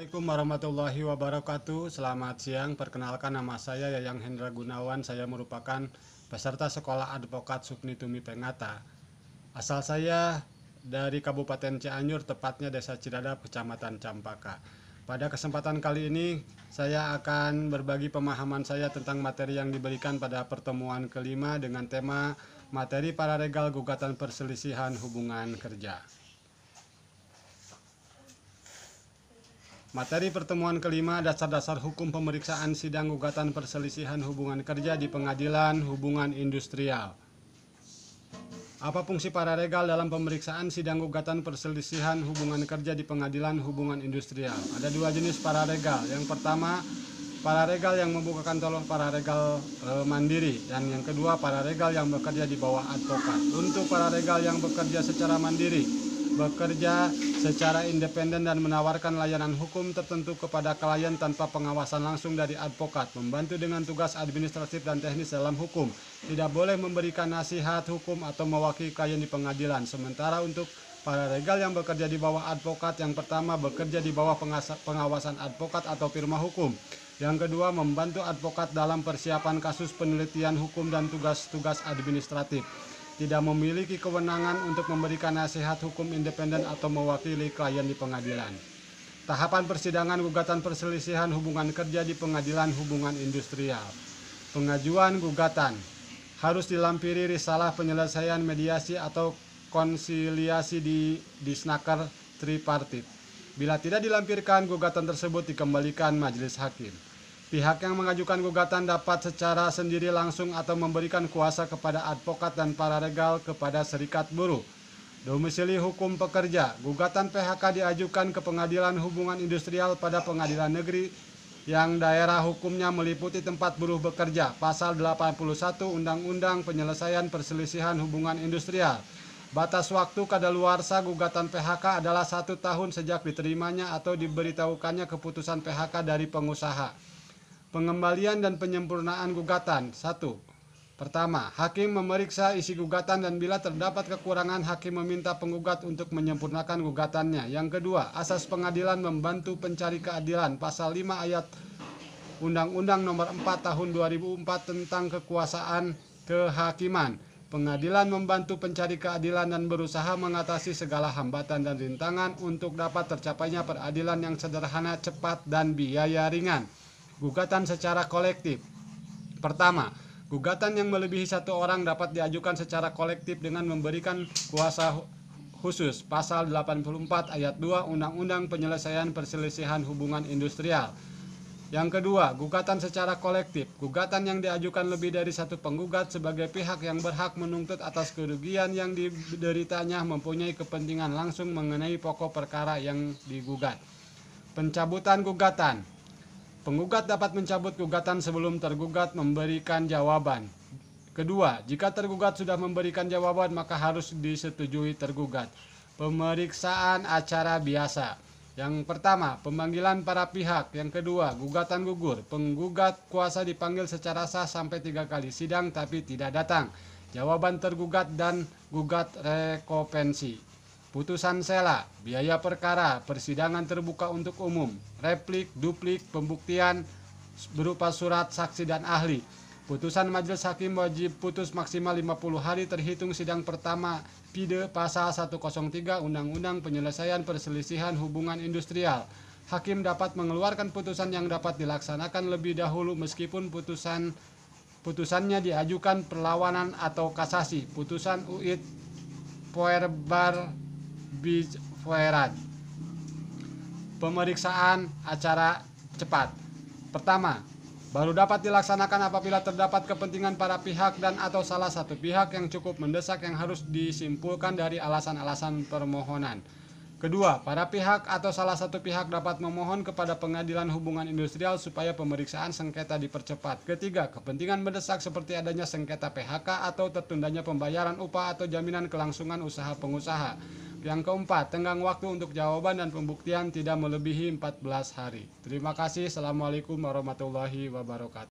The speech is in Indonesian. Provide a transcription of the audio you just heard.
Assalamualaikum warahmatullahi wabarakatuh. Selamat siang. Perkenalkan nama saya Yayang Hendra Gunawan. Saya merupakan peserta Sekolah Advokat Sukni Tumi Pengata. Asal saya dari Kabupaten Cianjur, tepatnya Desa Cidadap, Kecamatan Campaka. Pada kesempatan kali ini, saya akan berbagi pemahaman saya tentang materi yang diberikan pada pertemuan kelima dengan tema materi para regal gugatan perselisihan hubungan kerja. Materi pertemuan kelima dasar-dasar hukum pemeriksaan sidang gugatan perselisihan hubungan kerja di pengadilan hubungan industrial. Apa fungsi para regal dalam pemeriksaan sidang gugatan perselisihan hubungan kerja di pengadilan hubungan industrial? Ada dua jenis para regal. Yang pertama, para regal yang membuka kantor para e, mandiri dan yang kedua para regal yang bekerja di bawah advokat. Untuk para regal yang bekerja secara mandiri, bekerja secara independen dan menawarkan layanan hukum tertentu kepada klien tanpa pengawasan langsung dari advokat, membantu dengan tugas administratif dan teknis dalam hukum, tidak boleh memberikan nasihat hukum atau mewakili klien di pengadilan. Sementara untuk para regal yang bekerja di bawah advokat yang pertama bekerja di bawah pengawasan advokat atau firma hukum yang kedua membantu advokat dalam persiapan kasus penelitian hukum dan tugas-tugas administratif tidak memiliki kewenangan untuk memberikan nasihat hukum independen atau mewakili klien di pengadilan. Tahapan persidangan gugatan perselisihan hubungan kerja di pengadilan hubungan industrial. Pengajuan gugatan harus dilampiri risalah penyelesaian mediasi atau konsiliasi di disnaker tripartit. Bila tidak dilampirkan, gugatan tersebut dikembalikan majelis hakim. Pihak yang mengajukan gugatan dapat secara sendiri langsung atau memberikan kuasa kepada advokat dan para regal kepada serikat buruh. Domisili hukum pekerja, gugatan PHK diajukan ke Pengadilan Hubungan Industrial pada Pengadilan Negeri yang daerah hukumnya meliputi tempat buruh bekerja, pasal 81 Undang-Undang Penyelesaian Perselisihan Hubungan Industrial. Batas waktu kadaluarsa gugatan PHK adalah satu tahun sejak diterimanya atau diberitahukannya keputusan PHK dari pengusaha. Pengembalian dan penyempurnaan gugatan 1. Pertama, hakim memeriksa isi gugatan dan bila terdapat kekurangan hakim meminta penggugat untuk menyempurnakan gugatannya. Yang kedua, asas pengadilan membantu pencari keadilan pasal 5 ayat Undang-Undang Nomor 4 Tahun 2004 tentang kekuasaan kehakiman. Pengadilan membantu pencari keadilan dan berusaha mengatasi segala hambatan dan rintangan untuk dapat tercapainya peradilan yang sederhana, cepat, dan biaya ringan. Gugatan secara kolektif. Pertama, gugatan yang melebihi satu orang dapat diajukan secara kolektif dengan memberikan kuasa khusus pasal 84 ayat 2 Undang-Undang Penyelesaian Perselisihan Hubungan Industrial. Yang kedua, gugatan secara kolektif. Gugatan yang diajukan lebih dari satu penggugat sebagai pihak yang berhak menuntut atas kerugian yang dideritanya mempunyai kepentingan langsung mengenai pokok perkara yang digugat. Pencabutan gugatan. Penggugat dapat mencabut gugatan sebelum tergugat memberikan jawaban. Kedua, jika tergugat sudah memberikan jawaban maka harus disetujui tergugat. Pemeriksaan acara biasa. Yang pertama, pemanggilan para pihak. Yang kedua, gugatan gugur. Penggugat kuasa dipanggil secara sah sampai tiga kali sidang tapi tidak datang. Jawaban tergugat dan gugat rekopensi. Putusan sela, biaya perkara, persidangan terbuka untuk umum, replik, duplik, pembuktian berupa surat, saksi, dan ahli. Putusan majelis hakim wajib putus maksimal 50 hari terhitung sidang pertama PIDE Pasal 103 Undang-Undang Penyelesaian Perselisihan Hubungan Industrial. Hakim dapat mengeluarkan putusan yang dapat dilaksanakan lebih dahulu meskipun putusan putusannya diajukan perlawanan atau kasasi. Putusan UIT Puerbar Bij Pemeriksaan acara cepat. Pertama, baru dapat dilaksanakan apabila terdapat kepentingan para pihak dan atau salah satu pihak yang cukup mendesak yang harus disimpulkan dari alasan-alasan permohonan. Kedua, para pihak atau salah satu pihak dapat memohon kepada pengadilan hubungan industrial supaya pemeriksaan sengketa dipercepat. Ketiga, kepentingan mendesak seperti adanya sengketa PHK atau tertundanya pembayaran upah atau jaminan kelangsungan usaha pengusaha. Yang keempat, tenggang waktu untuk jawaban dan pembuktian tidak melebihi 14 hari. Terima kasih. Assalamualaikum warahmatullahi wabarakatuh.